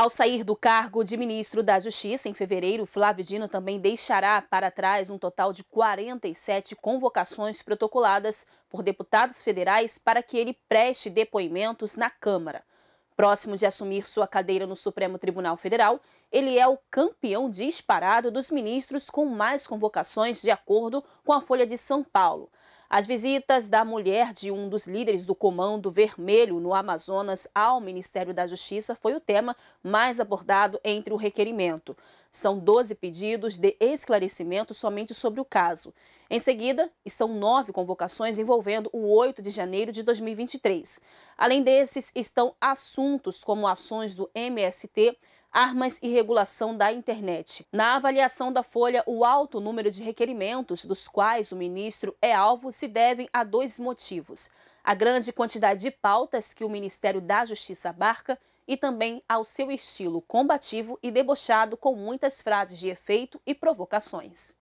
Ao sair do cargo de ministro da Justiça em fevereiro, Flávio Dino também deixará para trás um total de 47 convocações protocoladas por deputados federais para que ele preste depoimentos na Câmara. Próximo de assumir sua cadeira no Supremo Tribunal Federal, ele é o campeão disparado dos ministros com mais convocações, de acordo com a Folha de São Paulo. As visitas da mulher de um dos líderes do Comando Vermelho no Amazonas ao Ministério da Justiça foi o tema mais abordado entre o requerimento. São 12 pedidos de esclarecimento somente sobre o caso. Em seguida, estão nove convocações envolvendo o 8 de janeiro de 2023. Além desses, estão assuntos como ações do MST armas e regulação da internet. Na avaliação da Folha, o alto número de requerimentos dos quais o ministro é alvo se devem a dois motivos: a grande quantidade de pautas que o Ministério da Justiça abarca e também ao seu estilo combativo e debochado com muitas frases de efeito e provocações.